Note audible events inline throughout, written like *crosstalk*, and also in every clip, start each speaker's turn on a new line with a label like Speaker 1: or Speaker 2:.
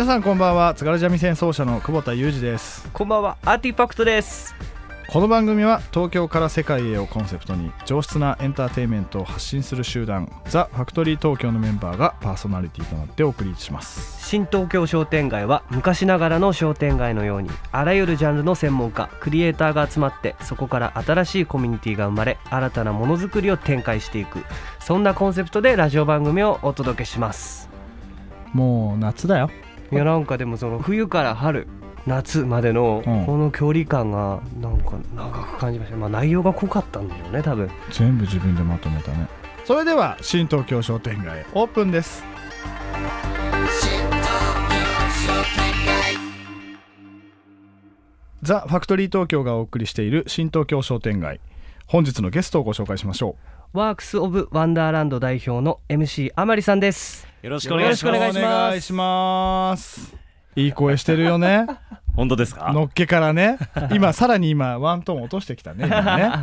Speaker 1: 皆さんこんばんは津軽三味線奏者の久保田裕二ですこ
Speaker 2: んばんはアーティファクトです
Speaker 1: この番組は東京から世界へをコンセプトに上質なエンターテインメントを発信する集団ザ・ファクトリー東京のメンバーがパーソナリティとなってお送りします
Speaker 2: 新東京商店街は昔ながらの商店街のようにあらゆるジャンルの専門家クリエイターが集まってそこから新しいコミュニティが生まれ新たなものづくりを展開していくそんなコンセプトでラジオ番組をお届けしますもう夏だよいやなんかでもその冬から春夏までのこの距離感がなんか長く感じました、まあ、内容が濃かったんでしょうね多分全部自分でまとめたねそれ
Speaker 1: では新東京商店街オープンですザ・ファクトリー東京がお送りしている新東京商店街本日のゲストをご紹介しましょ
Speaker 2: うワークス・オブ・ワンダーランド代表の MC あまりさんですよろしくお願いしますお願いしますいい声してるよね *laughs* 本当ですかのっけからね今さらに今
Speaker 1: ワントーン落としてきたね *laughs* ねあ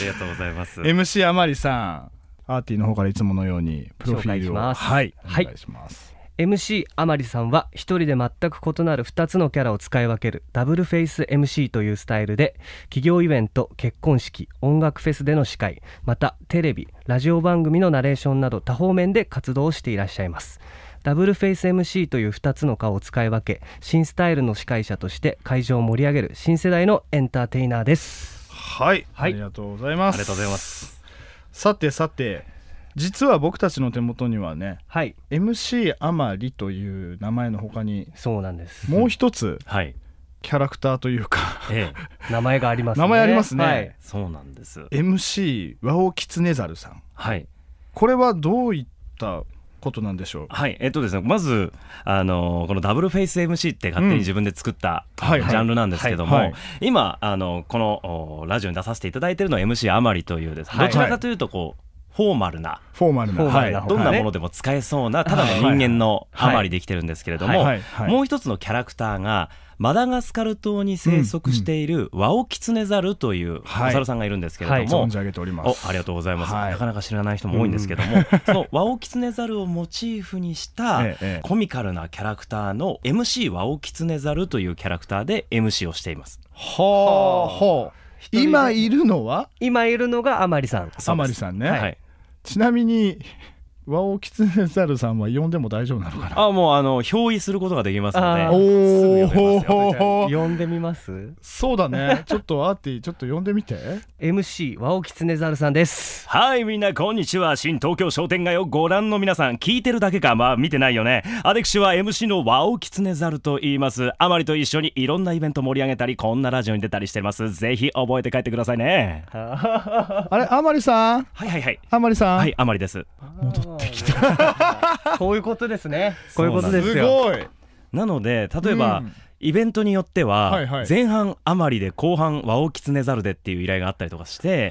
Speaker 1: りがとうございます MC あまりさん
Speaker 2: アーティの方からいつものようにプロフィールをはい、はお願いします MC あまりさんは一人で全く異なる2つのキャラを使い分けるダブルフェイス MC というスタイルで企業イベント結婚式音楽フェスでの司会またテレビラジオ番組のナレーションなど多方面で活動をしていらっしゃいますダブルフェイス MC という2つの顔を使い分け新スタイルの司会者として会場を盛り上げる新世代のエンターテイナーです
Speaker 1: はい、はい、ありがとうございますありがとうございますさてさて実は僕たちの手元にはね、はい、MC あまりという名前のほかにそうなんですもう一つ、はい、キャラクターというかええ、名前がありますね名前ありますね、はい、そうなんです MC 和尾狐猿さん、
Speaker 3: はい、これはどういったことなんでしょうはいえっとですねまずあのこのダブルフェイス MC って勝手に自分で作った、うんはいはい、ジャンルなんですけども、はいはい、今あのこのラジオに出させていただいているのは MC あまりというです、ね、どちらかというとこう、はいフォーマルな
Speaker 1: フォーマルな、はい、どんなもので
Speaker 3: も使えそうなただの人間のあまりできてるんですけれども、もう一つのキャラクターがマダガスカル島に生息しているワオキツネザルというお猿さんがいるんですけれども、ありがとうございます、なかなか知らない人も多いんですけれども、そのワオキツネザルをモチーフにした *laughs* コミカルなキャラクターの MC ワオキツネザルというキャラクターで MC をしています。は
Speaker 2: あ、はあ今いるのは今いるのがあまりさんあまりさんね、はい、
Speaker 1: ちなみにワオキツネザルさんは呼んでも大丈夫なのか
Speaker 3: なあもうあの憑依することができますので
Speaker 2: おお
Speaker 3: 呼んでみます
Speaker 2: そうだね *laughs* ちょっとアーティちょっと呼んでみて MC ワオキツネザルさ
Speaker 3: んですはいみんなこんにちは新東京商店街をご覧の皆さん聞いてるだけかまあ見てないよねアデクシは MC のワオキツネザルと言いますあまりと一緒にいろんなイベント盛り上げたりこんなラジオに出たりしてますぜひ覚えて帰ってくださいね
Speaker 1: あれあまりさんはいはいは
Speaker 3: いあまりさんはいあまりです戻っき
Speaker 2: た。*laughs* こういうことですねこういうことですよ
Speaker 3: なので例えば、うんイベントによっては、前半余りで後半ワオキツネザルでっていう依頼があったりとかしてえ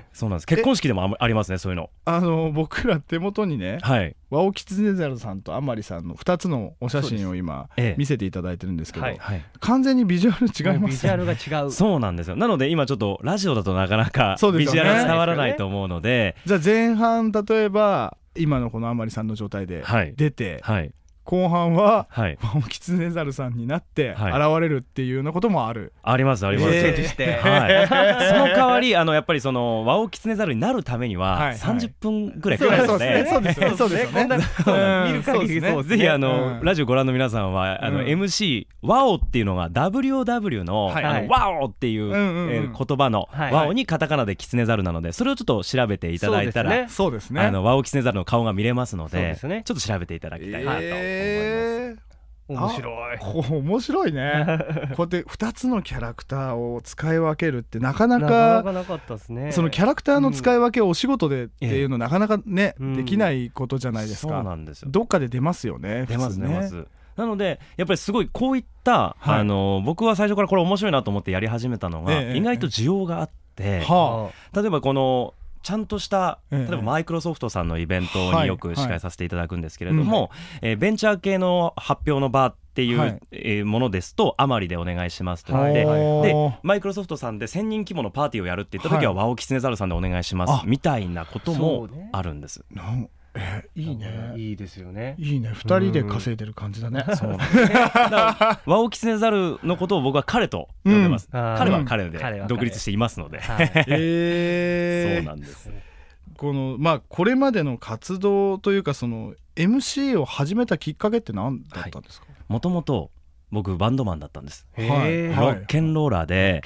Speaker 3: えそうなんです結婚式でもありますねそういうの
Speaker 1: あの僕ら手元にね、はい、ワオキツネザルさんと甘利さんの2つのお写真を今、ええ、見
Speaker 3: せていただいてるんですけど、はい、
Speaker 1: 完全にビジュアル違います、ね、ビジュアルが
Speaker 3: 違うそうなんですよなので今ちょっとラジオだとなかなか、ビジュアル伝わらないと思うので、ね、
Speaker 1: じゃあ前半例えば今のこの甘利さんの状態で
Speaker 3: 出て、はい、はい
Speaker 1: 後半は、はい、ワオキツネザルさんになって現れるっていうようなこともある、
Speaker 3: ありますあります、えーはい、*laughs* その代わりあのやっぱりそのワオキツネザルになるためには30
Speaker 2: 分ぐらいかかるので、そうですねそうですね見る限りそうぜひあの、
Speaker 3: ラジオご覧の皆さんはあの、MC ワオっていうのが WOW の,、あのワオっていう、え言葉の、ワオにカタカナでキツネザルなのでそれをちょっと調べていただいたらそうですねあのワオキツネザルの顔が見れますのでちょっと調べていただきたいな
Speaker 1: と。
Speaker 2: え面白い
Speaker 1: 面白いね *laughs* こうやって2つのキャラクターを使い分けるってなかなかね、そのキャラクターの使い分けをお仕事でっていうの、なかなかね、うん、できないことじゃないですか、すどっかで出ますよね
Speaker 3: 出ますねますなのでやっぱりすごいこういった、はい、あの僕は最初からこれ面白いなと思ってやり始めたのが、ええ、意外と需要があって、え例えばこのちゃんとした例えばマイクロソフトさんのイベントによく司会させていただくんですけれども、えベンチャー系の発表の場っていう、はい、えー、ものですと、あまりでお願いしますと言って、で、マイクロソフトさんで1000人規模のパーティーをやるって言った時は、はい、ワオキツネザルさんでお願いしますみたいなこともあるんです。えいいね
Speaker 1: いいですよねいいね2人で稼いでる感じだね、うん、そうなんですね
Speaker 3: ワオキツネザルのことを僕は彼と呼んでます、うん、彼は彼で独立していますので、はい、*laughs* えそうなんです
Speaker 1: このまあこれまでの活動というかその MC を始めたきっ
Speaker 3: かけって何だったんですか、もともと僕バンドマンだったんです、はい、ロッケンローラーで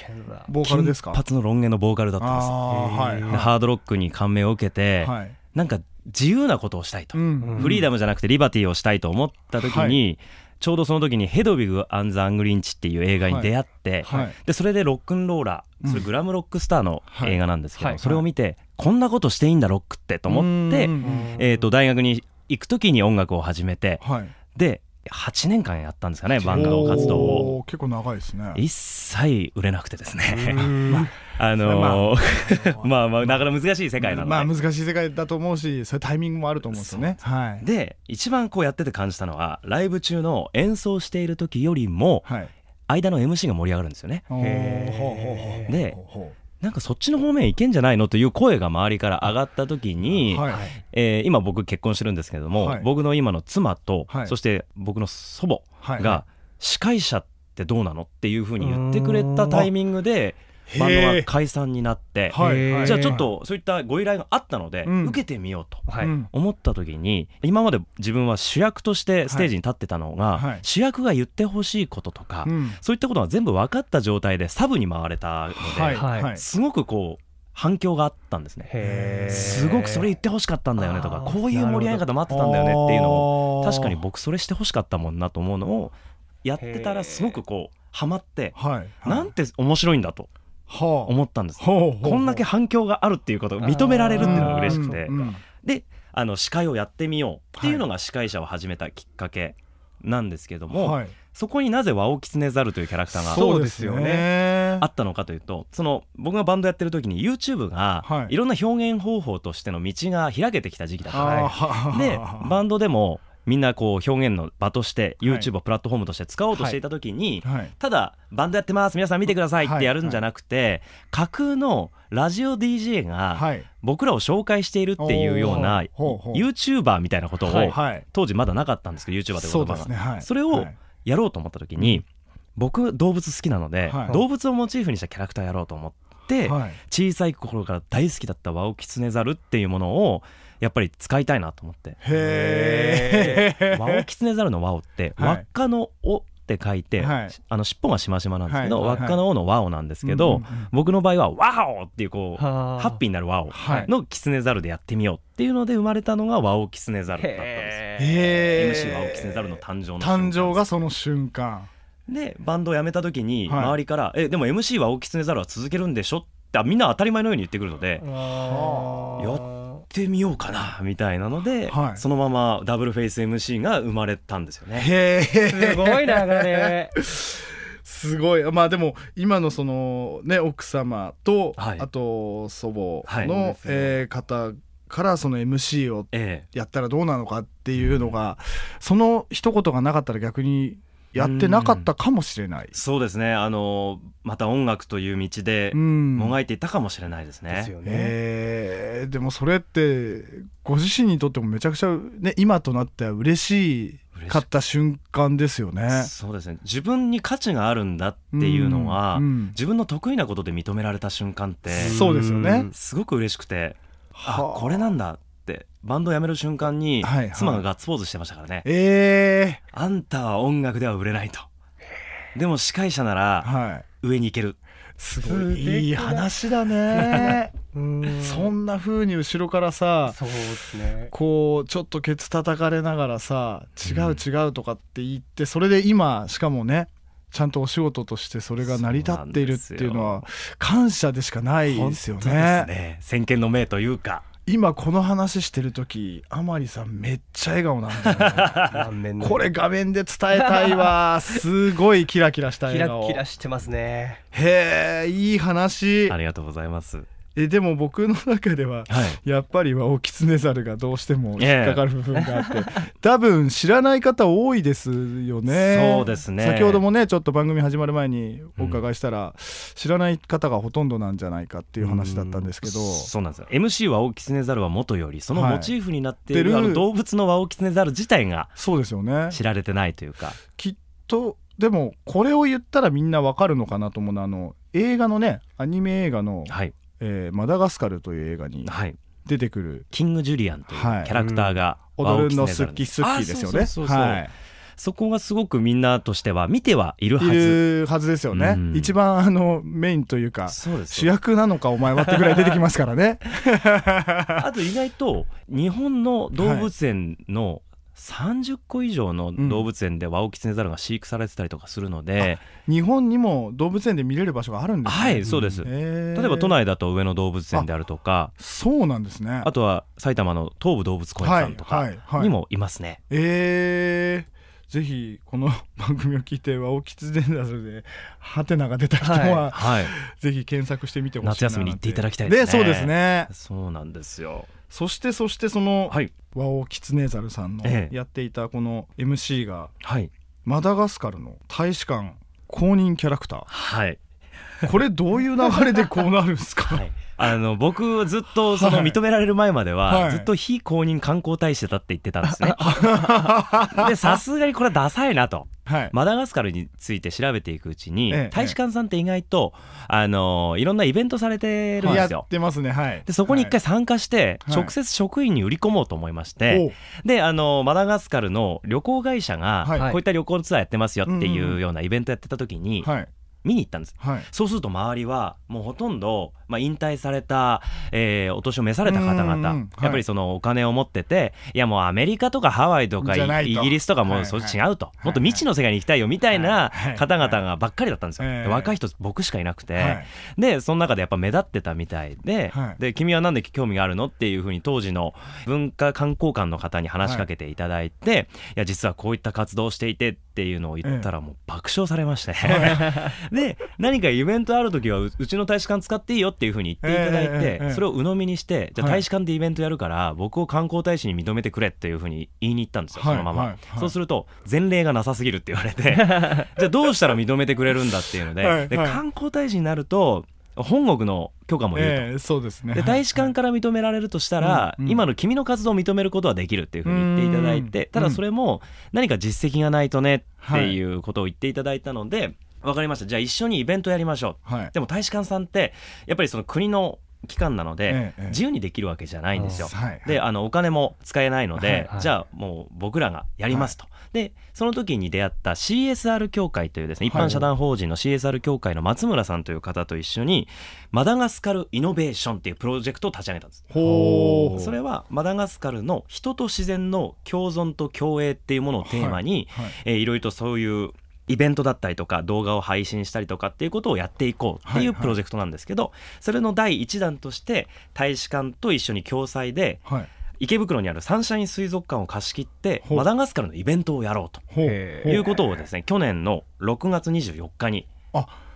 Speaker 1: ボーカルですか金
Speaker 3: 髪のロン毛のボーカルだったんです、はい、ハードロックに感銘を受けて、はい、なんか自由なことをしたいと、フリーダムじゃなくてリバティをしたいと思った時に、ちょうどその時に「ヘドビィグ・アンザ・アングリンチ」っていう映画に出会って、でそれでロックンローラーそれグラムロックスターの映画なんですけど、それを見てこんなことしていいんだロックってと思って、えー、と大学に行く時に音楽を始めて、で8年間やったんですかねバンド活動を
Speaker 1: 結構長いですね一
Speaker 3: 切売れなくてですね *laughs* あのー、まあ、まあ *laughs* なかなか難しい世界なのでまあ難しい世界だと思うしそういうタイミングもあると思うんですよね、はい、で一番こうやってて感じたのはライブ中の演奏している時よりも、はい、間の MC が盛り上がるんですよねでなんかそっちの方面いけんじゃないのという声が周りから上がった時に、はい、えー、今僕結婚してるんですけれども、はい、僕の今の妻と、はい、そして僕の祖母が司会者ってどうなのっていうふうに言ってくれたタイミングで。バンドが解散になって、じゃあちょっとそういったご依頼があったので、受けてみようと思った時に今まで自分は主役としてステージに立ってたのが、主役が言ってほしいこととか、そういったことが全部分かった状態でサブに回れたので、すごくこう反響があったんですねすごくそれ言ってほしかったんだよねとかこういう盛り上げ方待ってたんだよねっていうのを確かに僕それしてほしかったもんなと思うのをやってたらすごくこうハマって、なんて面白いんだと。思ったんです、こんだけ反響があるっていうことが認められるっていうのが嬉しくて、であの司会をやってみようっていうのが司会者を始めたきっかけなんですけども、はい、そこになぜワオキツネザルというキャラクターがそうですよねあったのかというとその僕がバンドやってる時に YouTube がいろんな表現方法としての道が開けてきた時期だった、はい、でバンドでもみんなこう表現の場として YouTube をプラットフォームとして使おうとしていた時に、ただバンドやってます皆さん見てくださいってやるんじゃなくて、架空のラジオ DJ が僕らを紹介しているっていうような YouTuber みたいなことを、当時まだなかったんですけど YouTuber って言葉がそ,、れをやろうと思った時に、僕動物好きなので、動物をモチーフにしたキャラクターやろうと思って。小さい頃から大好きだったワオキツネザルっていうものをやっぱり使いたいなと思ってへえワオキツネザルのワオって、輪っかの「お」って書いて、はい、あの尻尾がしましまなんですけど、輪っかの「お」の「ワオ」なんですけど、僕の場合は「ワオ!」っていうこうハッピーになる「ワオ」のキツネザルでやってみようっていうので生まれたのがワオキツネザルだったんですよ。MC ワオキツネザルの誕生の誕
Speaker 1: 生がその瞬間で
Speaker 3: バンドを辞めた時に周りから「はい、えでも MC はオキツネザルは続けるんでしょ?」ってみんな当たり前のように言ってくるのでやってみようかなみたいなので、はい、そのままダブルフェイス MC が生まれたんですよね。す
Speaker 1: ごい流れ *laughs* すごいまあでも今のそのね奥様と、はい、あと祖母の、はい、えー、方からその MC をやったらどうなのかっていうのが、えその一言がなかったら逆にやってなかったかもしれない、
Speaker 3: そうですねあのまた音楽という道でもがいていたかもしれないですね。ですよね
Speaker 1: えー、でもそれってご自身にとってもめちゃくちゃ、ね、今となっては嬉しい買った瞬間ですよね。そ
Speaker 3: うですね。自分に価値があるんだっていうのは、うんうん、自分の得意なことで認められた瞬間って、そうですよね。すごく嬉しくて、はあ、これなんだってバンドを辞める瞬間に妻がガッツポーズしてましたからね、はいはい、えー、あんたは音楽では売れないとでも司会者なら上に行ける、はい、すごいいい話
Speaker 1: だね *laughs* んそんなふうに後ろからさそう
Speaker 2: す、ね、
Speaker 1: こうちょっとケツ叩かれながらさ「違う違う」とかって言って、うん、それで今しかもねちゃんとお仕事としてそれが成り立っているっていうのは感謝でしかないですよね。よ
Speaker 3: ね先見の明というか
Speaker 1: 今この話してる時甘利さんめっちゃ笑顔なん
Speaker 3: だよ、ね、*laughs*
Speaker 2: これ画面で伝えたいわ *laughs* すごいキラキラした笑顔キラキラしてますね
Speaker 1: へえいい話あ
Speaker 3: りがとうございます
Speaker 1: えでも僕の中では、やっぱりワオキツネザルがどうしても引っかかる部分があって、*laughs* 多分知らない方多いですよね。そうですね先ほどもねちょっと番組始まる前にお伺いしたら、
Speaker 3: 知らない方がほとんどなんじゃないかっていう話だったんですけど、そうなんですよ MC はオキツネザルはもとよりそのモチーフになっている,、あの動物のワオキツネザル自体がそうですよね知られてないというか。きっとでもこれを言ったらみんなわかるのかなと思うのあ
Speaker 1: の映画のねアニメ映画のえー、マダガスカルという映画に出
Speaker 3: てくる、はい、キング・ジュリアンというキャラクターが、はい、うん、踊るの好き好きですよね。はいそこがすごくみんなとしては見てはいるはず。いるはずですよね。うん、一
Speaker 1: 番あのメ
Speaker 3: インというか主
Speaker 1: 役なのかお前はってぐらい出てきますからね。*laughs*
Speaker 3: あと意外と日本の動物園の30個以上の動物園でワオキツネザルが飼育されてたりとかするので、うん、日本にも動物園で見れる場所があるんですねはいそうです、うん、例えば都内だと上野動物園であるとかそ
Speaker 1: うなんですねあ
Speaker 3: とは埼玉の東武動物公園さんとかにもいますね、はいはいはい、
Speaker 1: ええーぜひこの *laughs* 番組を聞いてワオキツデンダルでハテナが出た人は、はい、ぜひ検索してみてほしい夏休みに行っていただきたいですねそうですねそうなんですよそしてそしてその、はい、ワオキツネザルさんのやっていたこの MC が、ええ、マダガスカルの大使館公認キャラクター、はい、*laughs* これどういう流れでこうなるんですか、はい、
Speaker 3: あの僕ずっとその認められる前までは、はい、ずっと非公認観光大使だって言ってたんですね。*laughs* でさすがにこれはダサいなと。はい、マダガスカルについて調べていくうちに、ええ、大使館さんって意外と、あのいろんなイベントされてるんですよ。やってますね、はい、でそこに一回参加して、はい、直接職員に売り込もうと思いまして、であのマダガスカルの旅行会社が、こういった旅行ツアーやってますよっていうようなイベントやってた時に、見に行ったんです、はい、そうすると周りはもうほとんど、まあ、引退された、えー、お年を召された方々、はい、やっぱりそのお金を持ってていやもうアメリカとかハワイとかイギリスとかもうそれ違うと、はいはい、もっと未知の世界に行きたいよみたいな方々がばっかりだったんですよ、はいはい若い人僕しかいなくて、でその中でやっぱ目立ってたみたいで,、で君は何で興味があるのっていうふうに当時の文化観光館の方に話しかけていただいて、いや実はこういった活動をしていてっていうのを言ったらもう爆笑されまして *laughs* で何かイベントある時はうちの大使館使っていいよっていうふうに言っていただいてそれを鵜呑みにしてじゃあ大使館でイベントやるから僕を観光大使に認めてくれっていうふうに言いに行ったんですよそのままそうすると前例がなさすぎるって言われて *laughs* じゃあどうしたら認めてくれるんだっていうのでで観光大使になると本国の許可もいると、えー、そうですね大使館から認められるとしたら、うんうん、今の君の活動を認めることはできるっていうふうに言っていただいてただそれも何か実績がないとねっていうことを言っていただいたので、はい、分かりましたじゃあ一緒にイベントやりましょう、はい、でも大使館さんってやっぱりその国の期間なので、自由にできるわけじゃないんですよ。であのお金も使えないので、じゃあもう僕らがやりますと。でその時に出会った CSR 協会というですね一般社団法人の CSR 協会の松村さんという方と一緒にマダガスカルイノベーションっていうプロジェクトを立ち上げたんです。それはマダガスカルの人と自然の共存と共栄っていうものをテーマに、はいろいろとそういうイベントだったりとか動画を配信したりとかっていうことをやっていこうっていうプロジェクトなんですけど、はいはい、それの第1弾として大使館と一緒に共催で、はい、池袋にあるサンシャイン水族館を貸し切ってマダガスカルのイベントをやろうということをですね去年の6月24日に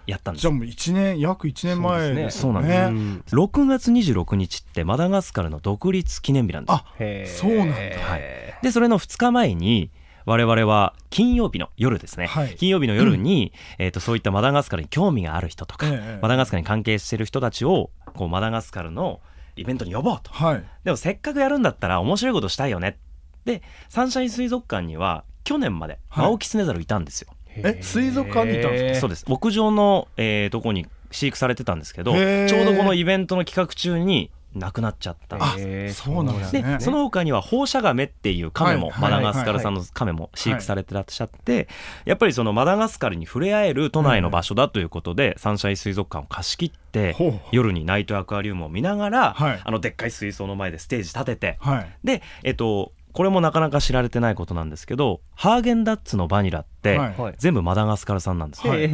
Speaker 3: やったんですじゃあもう1年約1年前ですねそうなんです、ね、6月26日ってマダガスカルの独立記念日なんですあそうなんだ、はい、でそれの2日前に「我々は金曜日の夜ですね、はい、金曜日の夜に、うん、えーと、そういったマダガスカルに興味がある人とか、ええ、マダガスカルに関係している人たちをこうマダガスカルのイベントに呼ぼうと、はい、でもせっかくやるんだったら面白いことしたいよねでサンシャイン水族館には去年まで青、はキネザルいたんですよ。え水族館にいたんですかそうです牧場の、えー、とこに飼育されてたんですけどちょうどこのイベントの企画中になくなっちゃったんです。
Speaker 1: そうなんですね、でその
Speaker 3: 他には放射ガメっていうカメも、マダガスカル産のカメも飼育されてらっしゃって、やっぱりそのマダガスカルに触れ合える都内の場所だということで、サンシャイン水族館を貸し切って夜にナイトアクアリウムを見ながら、はい、あのでっかい水槽の前でステージ立てて、はい、で、えっと、これもなかなか知られてないことなんですけどハーゲンダッツのバニラって全部マダガスカル産なんですよ。はい、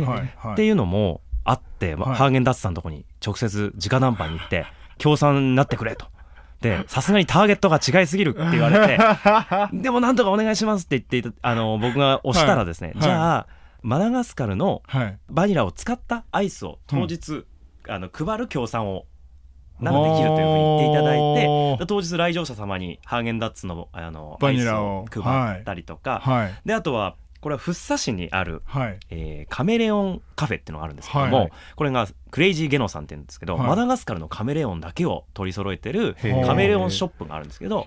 Speaker 3: っていうのもあって、ハーゲンダッツさんのとこに直接直談判に行って。協賛になってくれと。で、さすがにターゲットが違いすぎるって言われて、*laughs* でもなんとかお願いしますって言って、あの、僕が押したらですね、はい、じゃあ、マダガスカルのバニラを使ったアイスを当日、うん、あの配る協賛を
Speaker 2: ならできるというふうに言っていただい
Speaker 3: て当日来場者様にハーゲンダッツのあのバニラを配ったりとか、はいであとはこれは福生市にある、はい、えー、カメレオンカフェっていうのがあるんですけども、これがクレイジーゲノさんって言うんですけど、はい、マダガスカルのカメレオンだけを取り揃えてるカメレオンショップがあるんですけど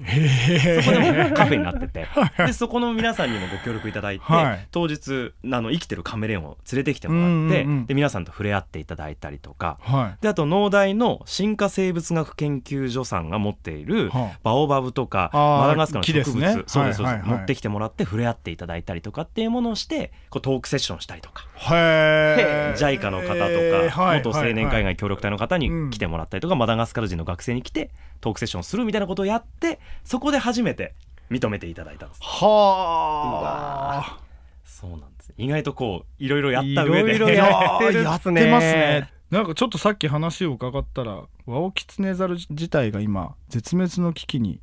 Speaker 3: そこでもカフェになっててでそこの皆さんにもご協力いただいて、はい、当日あの生きてるカメレオンを連れてきてもらって、うんうん、で皆さんと触れ合っていただいたりとか、はい、であと農大の進化生物学研究所さんが持っているバオバブとかマダガスカルの植物、ね、そうです持ってきてもらって触れ合っていただいたりとかっていうものをしてこうトークセッションしたりとか。へー j i c の方とか元青年海外協力隊の方に来てもらったりとか、マダガスカル人の学生に来てトークセッションするみたいなことをやってそこで初めて認めていただいたんです。はあそうなんです意外とこういろいろやった上でいろいろやってますね
Speaker 1: なんかちょっとさっき話を伺ったらワオキツネザル自体が今絶滅の危機に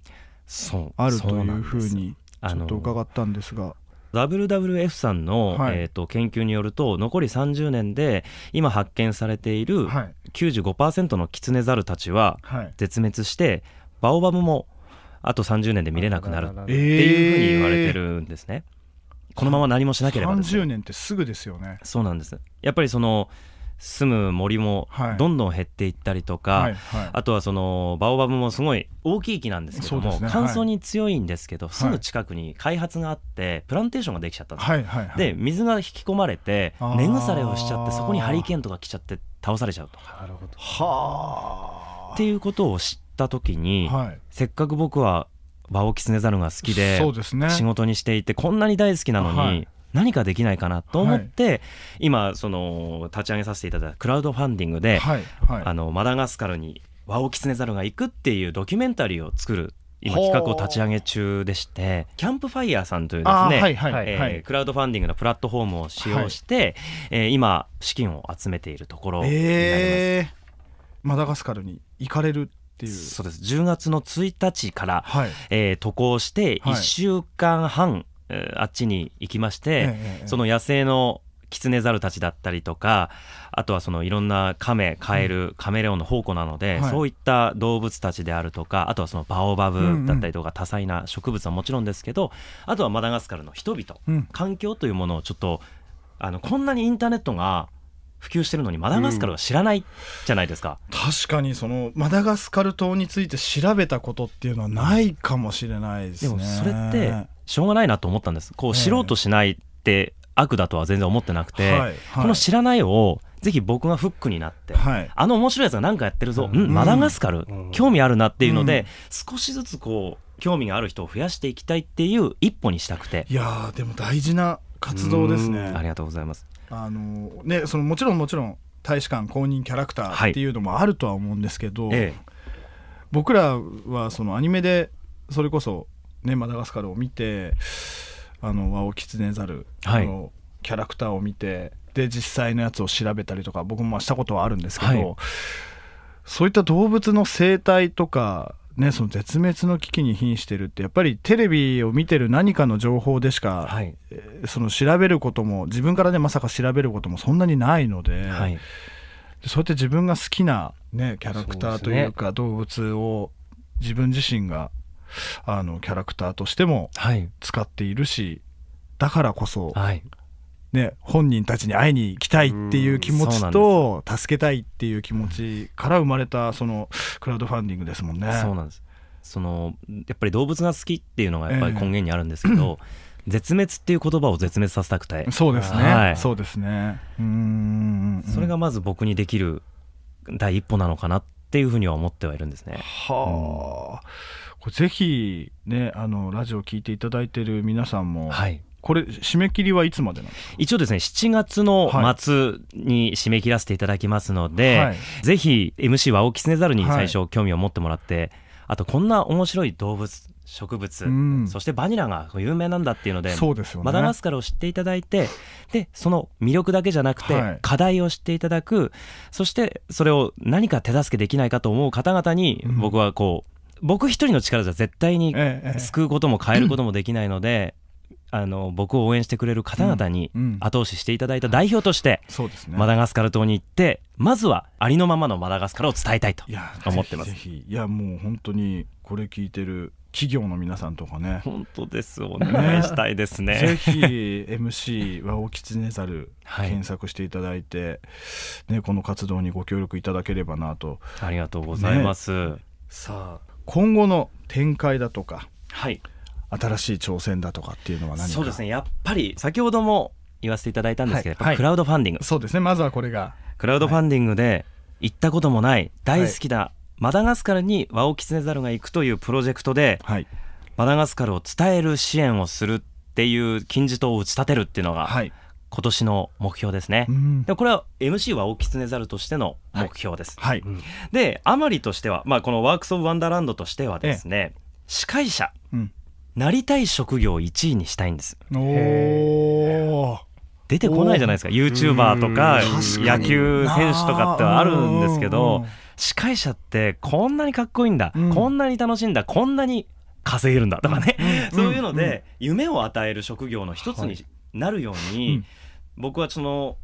Speaker 1: あるというふうにちょっと伺ったんですが
Speaker 3: WWF さんの、はい、えーと、研究によると残り30年で今発見されている95%のキツネザルたちは絶滅して、はい、バオバブもあと30年で見れなくなるっていうふうに言われてるんですね。えー、このまま何もしなければ、ね、
Speaker 1: 30年ってすぐですよね
Speaker 3: そうなんですやっぱりその住む森もどんどん減っていったりとか、あとはそのバオバブもすごい大きい木なんですけども、乾燥に強いんですけど、すぐ近くに開発があってプランテーションができちゃったんですで水が引き込まれて根腐れをしちゃってそこにハリケーンとか来ちゃって倒されちゃうとか。はあっていうことを知った時に、せっかく僕はバオキツネザルが好きで仕事にしていてこんなに大好きなのに、何かできないかなと思って、はい、今その立ち上げさせていただいたクラウドファンディングで、はいはい、あのマダガスカルにワオキツネザルが行くっていうドキュメンタリーを作る今企画を立ち上げ中でしてキャンプファイヤーさんというですね、はいはいえークラウドファンディングのプラットフォームを使用して、はい、えー、今資金を集めているところになります、えー、マダガスカルに行かれるっていうそうです10月の1日から、はい、えー、渡航して1週間半あっちに行きまして、その野生のキツネザルたちだったりとかあとはそのいろんなカメカエル、カメレオンの宝庫なので、はい、そういった動物たちであるとかあとはそのバオバブだったりとか、多彩な植物はもちろんですけど、あとはマダガスカルの人々、うん、環境というものをちょっとあのこんなにインターネットが普及してるのにマダガスカルは知らないじゃないですか、
Speaker 1: うん、確かにそのマダガスカル島について調べたことっていうのはないかもしれないですねでもそれって
Speaker 3: しょうがないなと思ったんですこう知ろうとしないって悪だとは全然思ってなくて、はいはい、この知らないをぜひ僕がフックになって、はい、あの面白いやつが何かやってるぞ、うん、うん、マダガスカル、うん、興味あるなっていうので、少しずつこう興味がある人を増やしていきたいっていう一歩にしたくてい
Speaker 1: やでも大事な活動ですねあ
Speaker 3: りがとうございます
Speaker 1: あのね、そのもちろんもちろん大使館公認キャラクターっていうのもあるとは思うんですけど、はいええ、僕らはそのアニメでそれこそ、ね、マダガスカルを見てあのワオキツネザルのキャラクターを見て、はい、で実際のやつを調べたりとか僕もしたことはあるんですけど、はい、そういった動物の生態とかね、その絶滅の危機に瀕してるってやっぱりテレビを見てる何かの情報でしか、はい、その調べることも自分からねまさか調べることもそんなにないので、はい、そうやって自分が好きな、ね、キャラクターというか動物を自分自身があのキャラクターとしても使っているし、はい、だからこそ、はい、ね、本人たちに会いに行きたいっていう気持ちと助
Speaker 3: けたいっていう気持ちから生まれたそのクラウドファンディングですもんね。そうなんですそのやっぱり動物が好きっていうのがやっぱり根源にあるんですけど、えー、絶滅っていう言葉を絶滅させたくてそうですね、はい、そうですねうんそれがまず僕にできる第一歩なのかなっていうふうには思ってはいるんですね。はあ、うん、こ
Speaker 1: れぜひねあのラジオを聞いていただいてる皆さんも、はいこれ、締
Speaker 3: め切りはいつまでなんですか一応ですね、7月の末に締め切らせていただきますので、はい、ぜひ MC はオキスネザルに最初、興味を持ってもらって、はい、あと、こんな面白い動物、植物、うん、そしてバニラが有名なんだっていうので、そうですよね、マダガスカルを知っていただいて、で、その魅力だけじゃなくて、課題を知っていただく、はい、そしてそれを何か手助けできないかと思う方々に、僕はこう、うん、僕一人の力じゃ絶対に救うことも変えることもできないので、あの僕を応援してくれる方々に後押ししていただいた代表として、うんうね、マダガスカル島に行ってまずはありのままのマダガスカルを伝えたいと思ってます
Speaker 1: いやもう本当にこれ聞いてる企業の皆さんとかね本当ですお願いしたいですねぜひ MC はオキツネザル検索していただいて、はい、ね、この活動にご協力いただければなとありがとうございます、ね、
Speaker 3: さあ
Speaker 1: 今後の展開だとか、はい、新しい挑戦だとかっていうのは何かそ
Speaker 3: うですねやっぱり先ほども言わせていただいたんですけど、はい、クラウドファンデ
Speaker 1: ィング、はい、そうですねまずはこれが
Speaker 3: クラウドファンディングで行ったこともない大好きだ、はい、マダガスカルにワオキツネザルが行くというプロジェクトで、はい、マダガスカルを伝える支援をするっていう金字塔を打ち立てるっていうのが、はい今年の目標ですね、うん、でこれは MC はオキツネザルとしての目標です、はいはい、であまりとしては、まあ、このワークス・オブ・ワンダーランドとしてはですね、ええ、司会者、うんなりたい職業を1位にしたいんです出てこないじゃないですか YouTuber とか野球選手とかってあるんですけど司会者ってこんなにかっこいいんだ、うん、こんなに楽しいんだこんなに稼げるんだとかね、うん、*laughs* そういうので夢を与える職業の一つになるように、はい、僕はその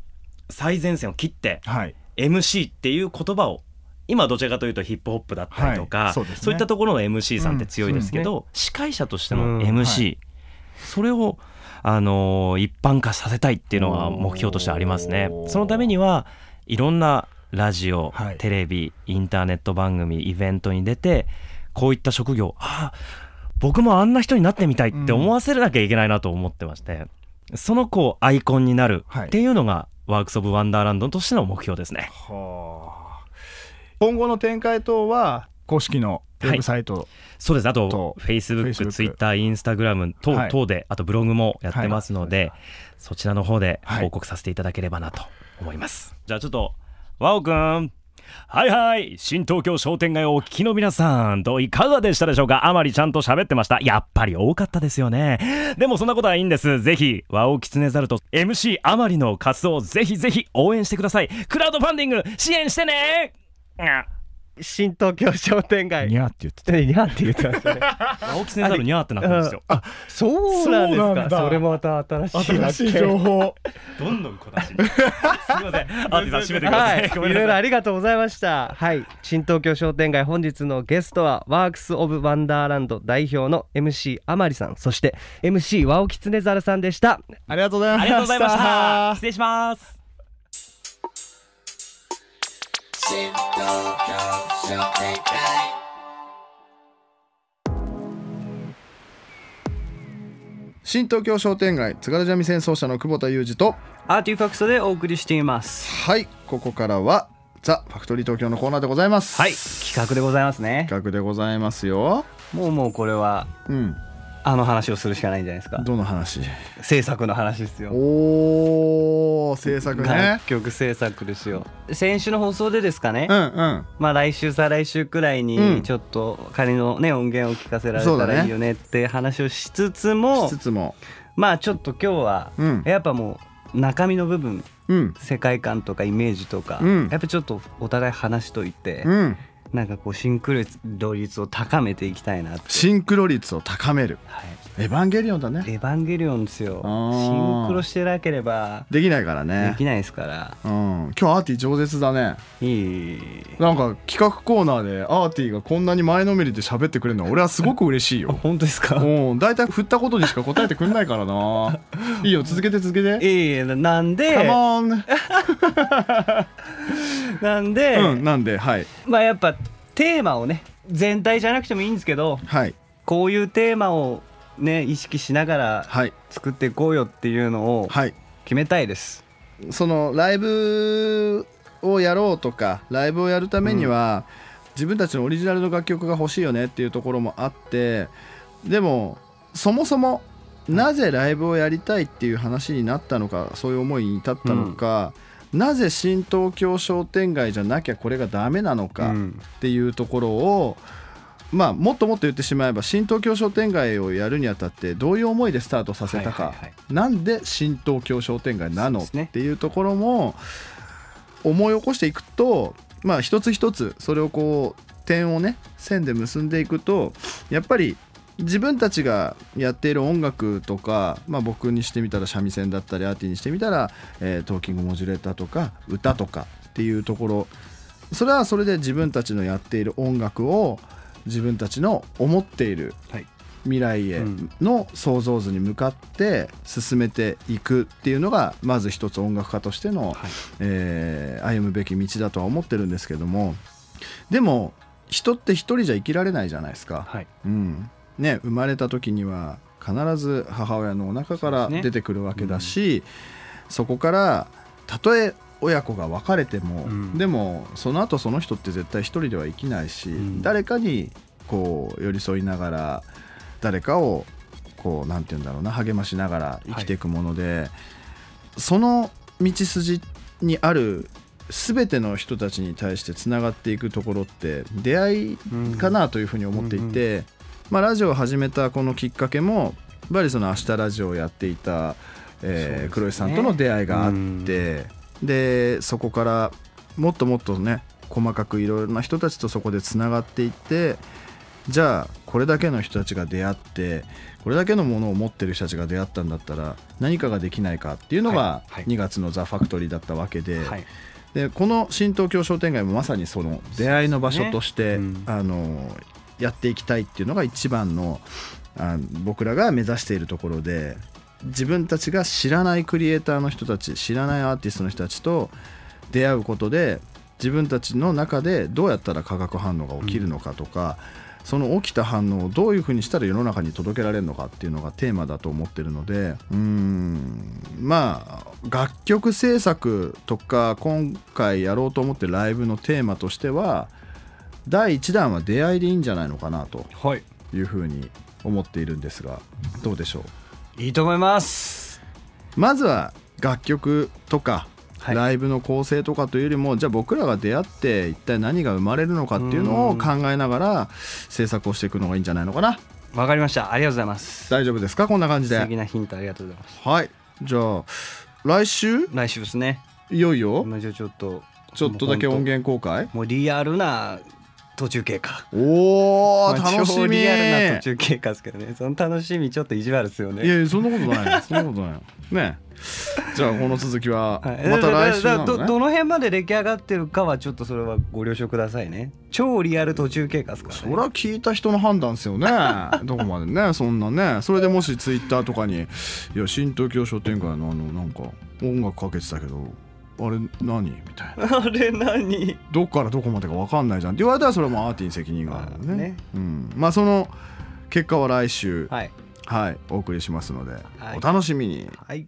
Speaker 3: 最前線を切って、はい、MC っていう言葉を今どちらかというとヒップホップだったりとか、はいそうね、そういったところの MC さんって強いですけど、うん、司会者としての MC、はい、それをあの一般化させたいっていうのは目標としてありますね。そのためにはいろんなラジオ、はい、テレビインターネット番組イベントに出てこういった職業あ僕もあんな人になってみたいって思わせなきゃいけないなと思ってまして、うん、その子をアイコンになるっていうのが、はい、ワークス・オブ・ワンダーランドとしての目標ですね。はあ今後の展
Speaker 1: 開等は公式のウェブサイト、はい、
Speaker 3: そうですあと、フェイスブック、ツイッター、インスタグラム等々で、あとブログもやってますので、はい、そちらの方で報告させていただければなと思います。じゃあちょっと、ワオくん、はいはい、新東京商店街をお聞きの皆さんどういかがでしたでしょうかあまりちゃんと喋ってました。やっぱり多かったですよね。でもそんなことはいいんです。ぜひ、ワオキツネザルと MC あまりの活動をぜひぜひ応援してください。クラウドファンディング支援してね新東京商店街にゃって言ってたにゃって言って
Speaker 2: ましたね *laughs* 青木先生のにゃってなったんですよあそうなんですかそれもまた新しい新しい情
Speaker 3: 報どんどん小出し *laughs* すみませんアーティさん閉めてください、はい、いろいろ
Speaker 2: ありがとうございましたはい新東京商店街本日のゲストはワークスオブワンダーランド代表の MC あまりさんそして MC 和尾きつねざるさんでしたありがとうございました
Speaker 3: 失礼します
Speaker 2: 新東
Speaker 1: 京商店街津軽三味線奏者の久保田裕二とアーティファクトでお送りしていますはいここからはザ・ファクトリー東京のコーナーでございますはい企画でございますね企画でございますよ
Speaker 2: もうもうこれは、うん、あの話をするしかないんじゃないですかどの話制作の話ですよおお制作ね楽曲制作ですよ先週の放送でですかね、うんうん、まあ来週再来週くらいにちょっと仮のね音源を聞かせられたらいいよねって話をしつつも、しつつもまあちょっと今日は、やっぱもう中身の部分、うん、世界観とかイメージとか、うん、やっぱちょっとお互い話しといて、うんなんかこうシンクロ率を高めていきたいなシンクロ率を高める、はい、エヴァンゲリオンだねエヴァンゲリオンですよシンクロしてなければ
Speaker 1: できないからねできないですから、うん、今日アーティー饒舌だねいいなんか企画コーナーでアーティーがこんなに前のめりで喋ってくれるの俺はすごく嬉しいよ *laughs* 本当ですかうん大体振ったことにしか答えてくれないからな *laughs* いいよ続けて続け
Speaker 2: ていいえなんでカモンなんでうんなんではいまあやっぱテーマをね全体じゃなくてもいいんですけど、はい、こういうテーマをね意識しながら作っていこうよっていうのを決めたいです、はい、そのライブをやろう
Speaker 1: とかライブをやるためには、うん、自分たちのオリジナルの楽曲が欲しいよねっていうところもあってでもそもそもなぜライブをやりたいっていう話になったのかそういう思いに至ったのか、うん、なぜ新東京商店街じゃなきゃこれがダメなのかっていうところを、うんまあ、もっともっと言ってしまえば新東京商店街をやるにあたってどういう思いでスタートさせたか、なんで新東京商店街なの、ね、っていうところも思い起こしていくと、まあ、一つ一つそれをこう点をね線で結んでいくとやっぱり自分たちがやっている音楽とか、まあ、僕にしてみたら三味線だったりアーティにしてみたら、えー、トーキングモジュレーターとか歌とかっていうところそれはそれで自分たちのやっている音楽を自分たちの思っている未来への想像図に向かって進めていくっていうのがまず一つ音楽家としての、え歩むべき道だとは思ってるんですけどもでも人って一人じゃ生きられないじゃないですか。うんね、生まれた時には必ず母親のお腹から出てくるわけだしそ、そこからたとえ親子が別れても、うん、でもその後その人って絶対一人では生きないし、うん、誰かにこう寄り添いながら誰かをこうなんて言うんだろうな励ましながら生きていくもので、はい、その道筋にある全ての人たちに対してつながっていくところって出会いかなというふうに思っていて、まあ、ラジオを始めたこのきっかけもやっぱりその「明日ラジオ」をやっていた、えー、ね、黒井さんとの出会いがあって。でそこからもっともっとね細かくいろいろな人たちとそこでつながっていってじゃあこれだけの人たちが出会ってこれだけのものを持ってる人たちが出会ったんだったら何かができないかっていうのが2月の「ザ・ファクトリーだったわけで。はいはいでこの新東京商店街もまさにその出会いの場所として、ねうん、あのやっていきたいっていうのが一番のあ僕らが目指しているところで自分たちが知らないクリエイターの人たち知らないアーティストの人たちと出会うことで自分たちの中でどうやったら化学反応が起きるのかとか、うん、その起きた反応をどういうふうにしたら世の中に届けられるのかっていうのがテーマだと思ってるのでうんまあ楽曲制作とか今回やろうと思ってるライブのテーマとしては第1弾は出会いでいいんじゃないのかなというふうに思っているんですが、どうでしょう
Speaker 2: いいと思います
Speaker 1: まずは楽曲とかライブの構成とかというよりもじゃあ僕らが出会って一体何が生まれるのかっていうのを考えながら制作をしていくのがいいんじゃないのかなわかりましたありがとうございます大丈夫ですかこんな感じで素敵なヒントありがとうございますはいじ
Speaker 2: ゃあ来週来週ですねいよいよちょっとちょっとだけ音源公開もうリアルな途中経過おお、まあ、楽しみリアルな途中経過ですけどねその楽しみちょっと意地悪ですよねいやいやそんなことない *laughs* そんなことないねじゃあこの続きはまた来週なの、ね、どどの辺まで出来上がってるかはちょっとそれはご了承くださいね
Speaker 1: 超リアル途中経過ですから、ね、それは聞いた人の判断ですよね *laughs* どこまでねそんなねそれでもしツイッターとかに「いや新東京商店街のあのなんか音楽かけてたけどあれ何み
Speaker 2: たいな *laughs* あれ何
Speaker 1: どっからどこまでか分かんないじゃんって言われたらそれもアーティン責任があるねね、うん、まあその結果は来週、はい、はい、お送りしますので、はい、お楽しみに、はい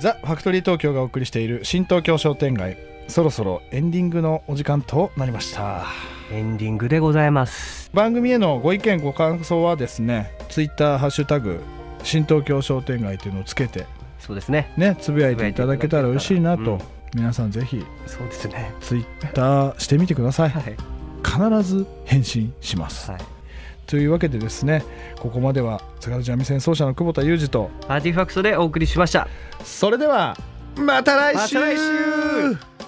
Speaker 1: ザ・ファクトリー東京がお送りしている新東京商店街そろそろエンディングのお時間となりましたエンディングでございます番組へのご意見ご感想はですねツイッターハッシュタグ新東京商店街というのをつけてそうですねねつぶやいていただけたら嬉しいなと、うん、皆さんぜひそうですねツイッターしてみてください、はい、必ず返信します、はい、というわけでですねここまでは坂口三味線奏者の
Speaker 2: 久保田裕二とアーティファクトでお送りしましたそれではまた来週,、また来週